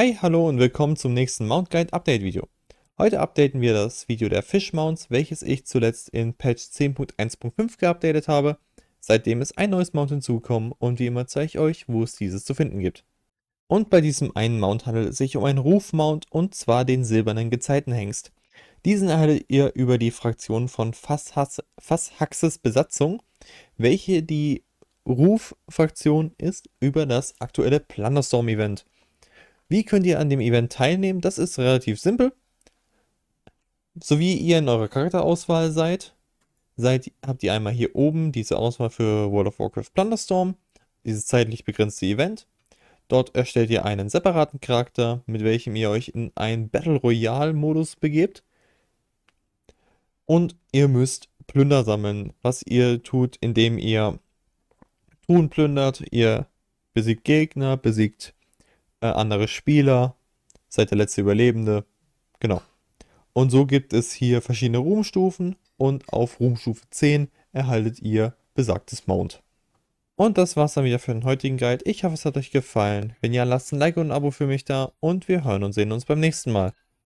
Hi, hallo und willkommen zum nächsten Mount Guide Update Video. Heute updaten wir das Video der Fish Mounts, welches ich zuletzt in Patch 10.1.5 geupdatet habe. Seitdem ist ein neues Mount hinzugekommen und wie immer zeige ich euch, wo es dieses zu finden gibt. Und bei diesem einen Mount handelt es sich um einen Ruf-Mount und zwar den silbernen Gezeitenhengst. Diesen erhaltet ihr über die Fraktion von Fasshaxes Besatzung, welche die Ruf-Fraktion ist über das aktuelle Plunderstorm event wie könnt ihr an dem Event teilnehmen? Das ist relativ simpel. So wie ihr in eurer Charakterauswahl seid, seid habt ihr einmal hier oben diese Auswahl für World of Warcraft Plunderstorm, dieses zeitlich begrenzte Event. Dort erstellt ihr einen separaten Charakter, mit welchem ihr euch in einen Battle Royale Modus begebt. Und ihr müsst Plünder sammeln, was ihr tut, indem ihr Truhen plündert, ihr besiegt Gegner, besiegt äh, andere Spieler, seid der letzte Überlebende. Genau. Und so gibt es hier verschiedene Ruhmstufen und auf Ruhmstufe 10 erhaltet ihr besagtes Mount. Und das war's dann wieder für den heutigen Guide. Ich hoffe, es hat euch gefallen. Wenn ja, lasst ein Like und ein Abo für mich da und wir hören und sehen uns beim nächsten Mal.